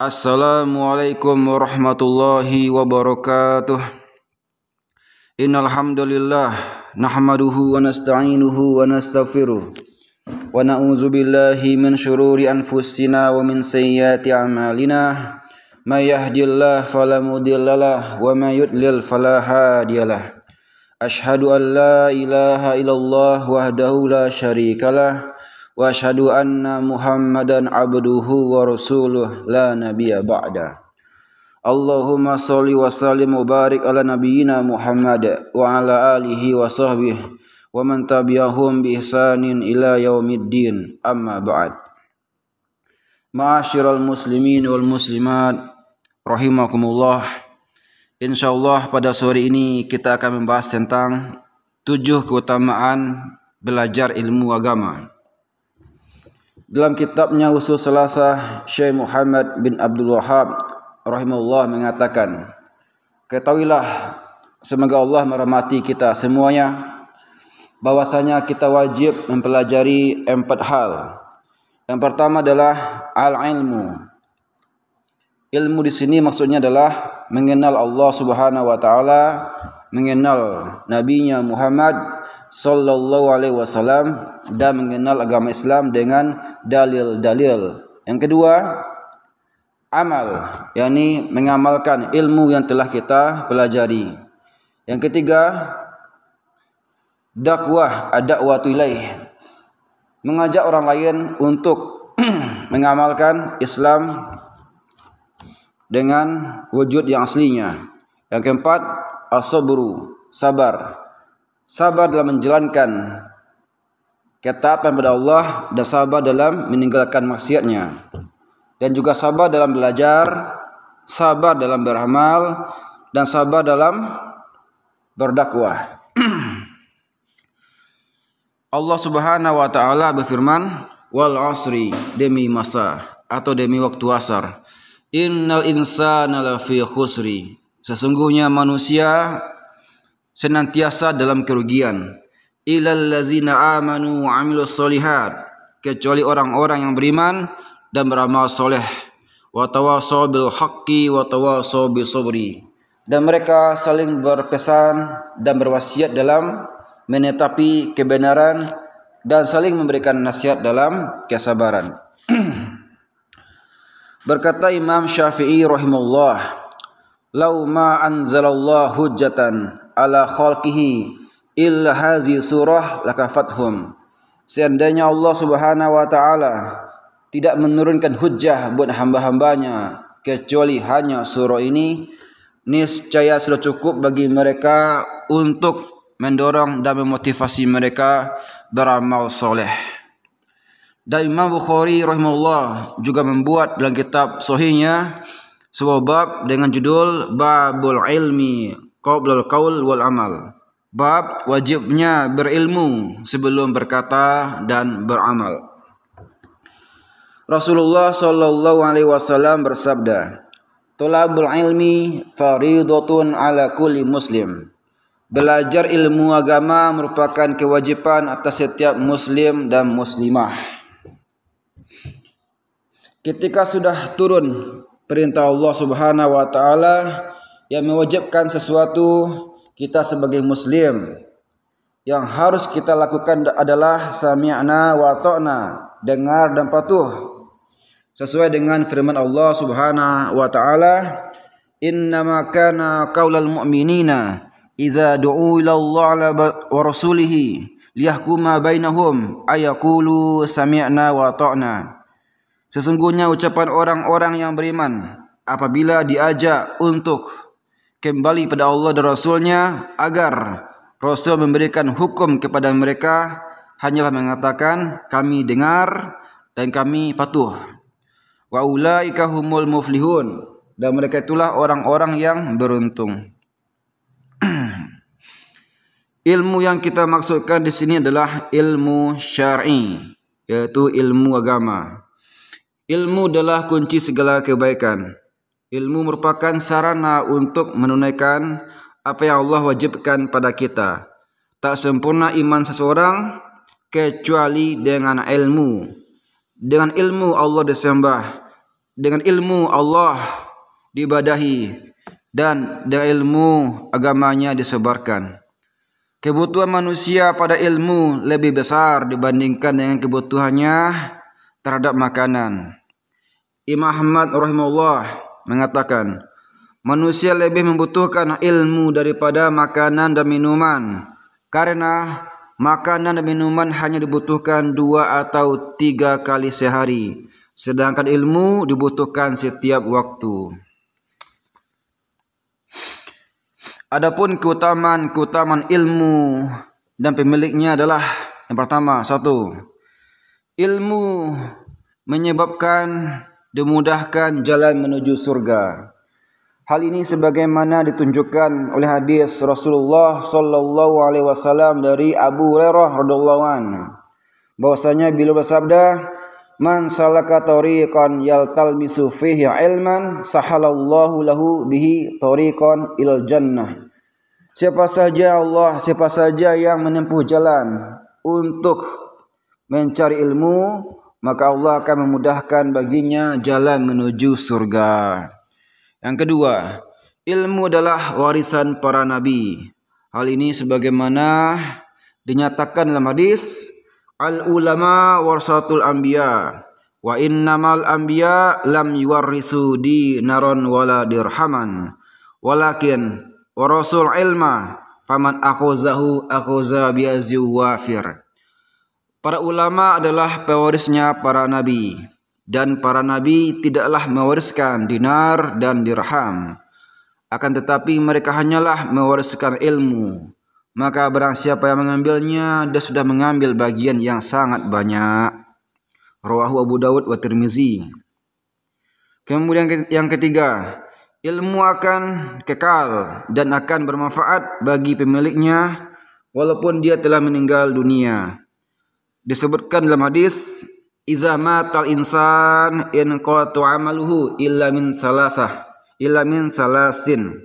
Assalamualaikum warahmatullahi wabarakatuh Innalhamdulillah Nahmaduhu wa nasta'inuhu wa nasta'firuh Wa na'udzubillahi min syururi anfusina wa min sayyati amalina Ma yahdillah falamudillalah wa ma yudlil falahadiyalah Ashadu an la ilaha illallah wahdahu la syarikalah واشهد ان محمدا عبده ورسوله لا نبي بعده اللهم صل وسلم وبارك على نبينا محمد وعلى اله وصحبه ومن تبعهم باحسان الى يوم الدين اما بعد معاشر المسلمين والمسلمات rahimakumullah insyaallah pada sore ini kita akan membahas tentang tujuh keutamaan belajar ilmu agama Dalam kitabnya Usul Selasa, Syekh Muhammad bin Abdul Wahab rahimahullah mengatakan, Ketahuilah, semoga Allah merahmati kita semuanya, bahwasanya kita wajib mempelajari empat hal. Yang pertama adalah al-ilmu. Ilmu di sini maksudnya adalah mengenal Allah Subhanahu wa taala, mengenal nabinya Muhammad sallallahu alaihi wasallam dan mengenal agama Islam dengan dalil-dalil. Yang kedua, amal, yakni mengamalkan ilmu yang telah kita pelajari. Yang ketiga, dakwah ad-da'watu ilaih. Mengajak orang lain untuk mengamalkan Islam dengan wujud yang aslinya. Yang keempat, asabru, sabar sabar dalam menjalankan ketaatan pada Allah dan sabar dalam meninggalkan maksiatnya dan juga sabar dalam belajar sabar dalam beramal dan sabar dalam berdakwah Allah Subhanahu wa taala berfirman wal asri demi masa atau demi waktu asar innal insana lafi khusri sesungguhnya manusia senantiasa dalam kerugian ilal lazina amanu wa amilus solihat kecuali orang-orang yang beriman dan beramal soleh wa tawasaw bil haqqi wa tawasaw bis sabri dan mereka saling berpesan dan berwasiat dalam menetapi kebenaran dan saling memberikan nasihat dalam kesabaran berkata Imam Syafi'i rahimahullah lau ma anzalallahu hujjatan ala khalqihi ilhazi surah lakafathum. Seandainya Allah Subhanahu wa taala tidak menurunkan hujah buat hamba-hambanya kecuali hanya surah ini niscaya sudah cukup bagi mereka untuk mendorong dan memotivasi mereka beramal soleh. Dan Imam Bukhari rahimahullah juga membuat dalam kitab sohinya sebuah bab dengan judul Babul Ilmi qablal qaul wal amal. Bab wajibnya berilmu sebelum berkata dan beramal. Rasulullah Shallallahu alaihi wasallam bersabda, "Thalabul ilmi faridatun ala kulli muslim." Belajar ilmu agama merupakan kewajiban atas setiap muslim dan muslimah. Ketika sudah turun perintah Allah Subhanahu wa taala yang mewajibkan sesuatu kita sebagai muslim yang harus kita lakukan adalah sami'na wa ta'na, dengar dan patuh. Sesuai dengan firman Allah Subhanahu wa taala, "Innama kana qaulal mu'minina idza du'u ila Allah wa rasulihi liyahkuma bainahum ayaqulu sami'na wa ta'na." Sesungguhnya ucapan orang-orang yang beriman apabila diajak untuk kembali pada Allah dan Rasulnya agar Rasul memberikan hukum kepada mereka hanyalah mengatakan kami dengar dan kami patuh. Wa ulaika humul muflihun dan mereka itulah orang-orang yang beruntung. ilmu yang kita maksudkan di sini adalah ilmu syar'i, yaitu ilmu agama. Ilmu adalah kunci segala kebaikan. Ilmu merupakan sarana untuk menunaikan apa yang Allah wajibkan pada kita. Tak sempurna iman seseorang kecuali dengan ilmu. Dengan ilmu Allah disembah, dengan ilmu Allah dibadahi, dan dengan ilmu agamanya disebarkan. Kebutuhan manusia pada ilmu lebih besar dibandingkan dengan kebutuhannya terhadap makanan. Imam Ahmad rahimahullah mengatakan, manusia lebih membutuhkan ilmu daripada makanan dan minuman karena makanan dan minuman hanya dibutuhkan dua atau tiga kali sehari sedangkan ilmu dibutuhkan setiap waktu Adapun keutamaan-keutamaan ilmu dan pemiliknya adalah yang pertama satu ilmu menyebabkan dimudahkan jalan menuju surga. Hal ini sebagaimana ditunjukkan oleh hadis Rasulullah sallallahu alaihi wasallam dari Abu Hurairah radhiyallahu an. Bahwasanya beliau bersabda, "Man salaka tariqan yaltalmisu fihi ilman, sahalallahu lahu bihi tariqan ilal jannah." Siapa saja Allah, siapa saja yang menempuh jalan untuk mencari ilmu, maka Allah akan memudahkan baginya jalan menuju surga. Yang kedua, ilmu adalah warisan para nabi. Hal ini sebagaimana dinyatakan dalam hadis al ulama warasatul anbiya wa innamal anbiya lam yuwarrisu dinaron wala dirhaman walakin warasul ilma faman akhuzahu akhuza biazi wafir Para ulama adalah pewarisnya para nabi dan para nabi tidaklah mewariskan dinar dan dirham. Akan tetapi mereka hanyalah mewariskan ilmu. Maka barang siapa yang mengambilnya, dia sudah mengambil bagian yang sangat banyak. Rawahu Abu Dawud wa Tirmizi. Kemudian yang ketiga, ilmu akan kekal dan akan bermanfaat bagi pemiliknya walaupun dia telah meninggal dunia disebutkan dalam hadis iza matal insan in qatu amaluhu illa min salasah illa min salasin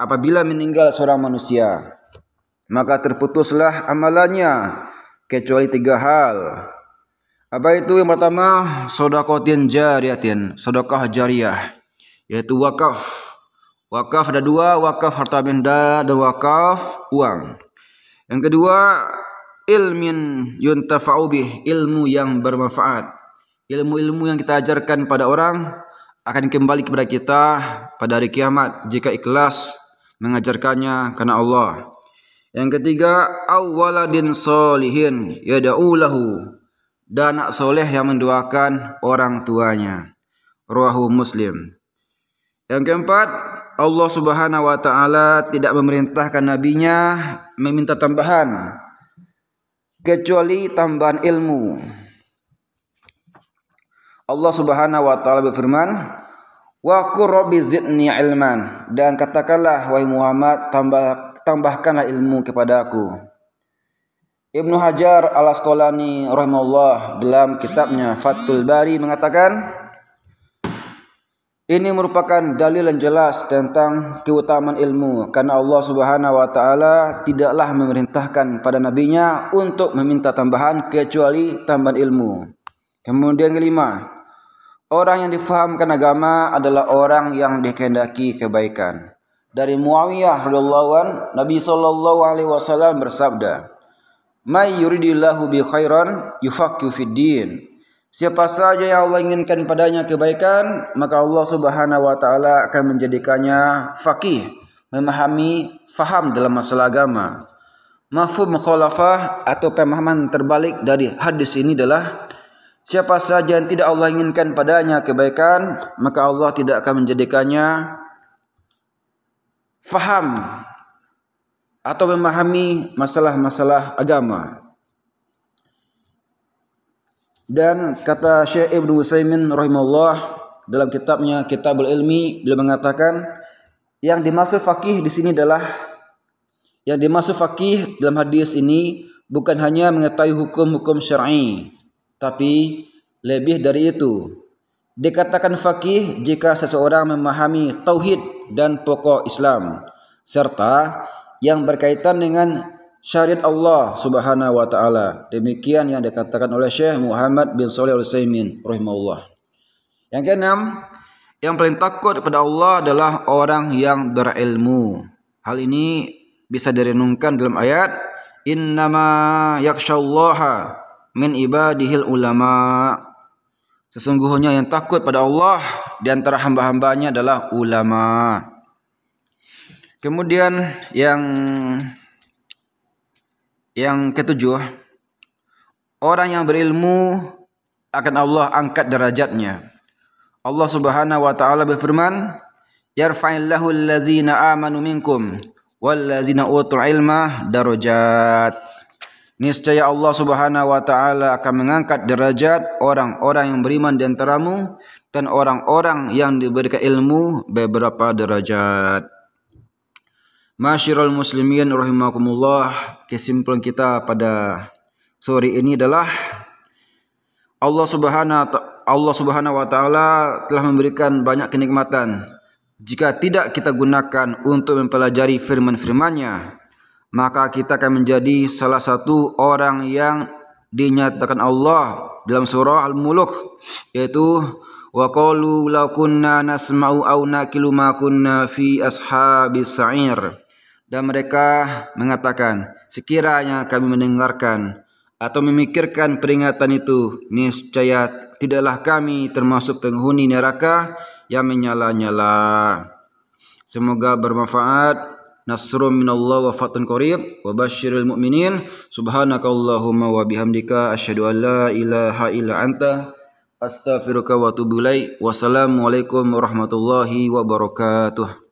apabila meninggal seorang manusia maka terputuslah amalannya kecuali tiga hal apa itu yang pertama sodakotin jariatin sodakah jariah yaitu wakaf wakaf ada dua wakaf harta benda dan wakaf uang yang kedua ilmin yuntafa'u bih, ilmu yang bermanfaat. Ilmu-ilmu yang kita ajarkan pada orang akan kembali kepada kita pada hari kiamat jika ikhlas mengajarkannya karena Allah. Yang ketiga, awwaladin solihin yada'ulahu. Dan anak soleh yang mendoakan orang tuanya. rohu Muslim. Yang keempat, Allah Subhanahu wa taala tidak memerintahkan nabinya meminta tambahan kecuali tambahan ilmu. Allah Subhanahu wa taala berfirman, "Wa zidni ilman." Dan katakanlah wahai Muhammad, tambah tambahkanlah ilmu kepadaku. Ibnu Hajar Al Asqalani rahimahullah dalam kitabnya Fathul Bari mengatakan, ini merupakan dalil yang jelas tentang keutamaan ilmu karena Allah Subhanahu wa taala tidaklah memerintahkan pada nabinya untuk meminta tambahan kecuali tambahan ilmu. Kemudian kelima, orang yang difahamkan agama adalah orang yang dikehendaki kebaikan. Dari Muawiyah radhiyallahu an, Nabi sallallahu alaihi wasallam bersabda, "May yuridillahu bi khairan yufaqihu fid din." Siapa saja yang Allah inginkan padanya kebaikan, maka Allah Subhanahu wa taala akan menjadikannya faqih, memahami faham dalam masalah agama. Mafhum mukhalafah atau pemahaman terbalik dari hadis ini adalah siapa saja yang tidak Allah inginkan padanya kebaikan, maka Allah tidak akan menjadikannya faham atau memahami masalah-masalah agama. Dan kata Syekh Ibnu Utsaimin rahimahullah dalam kitabnya Kitabul Ilmi beliau mengatakan yang dimaksud fakih di sini adalah yang dimaksud fakih dalam hadis ini bukan hanya mengetahui hukum-hukum syar'i tapi lebih dari itu. Dikatakan fakih jika seseorang memahami tauhid dan pokok Islam serta yang berkaitan dengan syariat Allah Subhanahu wa taala. Demikian yang dikatakan oleh Syekh Muhammad bin Shalih Al-Utsaimin rahimahullah. Yang keenam, yang paling takut kepada Allah adalah orang yang berilmu. Hal ini bisa direnungkan dalam ayat innama yakhsyallaha min ibadihil ulama. Sesungguhnya yang takut pada Allah di antara hamba-hambanya adalah ulama. Kemudian yang yang ketujuh, orang yang berilmu akan Allah angkat derajatnya. Allah Subhanahu wa taala berfirman, "Yarfa'illahu allazina amanu minkum wallazina utul ilma darajat." Niscaya Allah Subhanahu wa taala akan mengangkat derajat orang-orang yang beriman di antaramu dan orang-orang yang diberikan ilmu beberapa derajat. Masyirul muslimin rahimakumullah. Kesimpulan kita pada sore ini adalah Allah Subhanahu Allah Subhanahu wa taala telah memberikan banyak kenikmatan. Jika tidak kita gunakan untuk mempelajari firman-firman-Nya, maka kita akan menjadi salah satu orang yang dinyatakan Allah dalam surah Al-Muluk yaitu wa qalu law kunna nasma'u aw naqilu ma kunna fi ashabis sa'ir dan mereka mengatakan, sekiranya kami mendengarkan atau memikirkan peringatan itu, niscaya tidaklah kami termasuk penghuni neraka yang menyala-nyala. Semoga bermanfaat. Nasrun minallah wa fatun qarib wa basyiril mu'minin. Subhanakallahumma wa bihamdika asyhadu an la ilaha illa anta astaghfiruka wa atubu ilaik. Wassalamualaikum warahmatullahi wabarakatuh.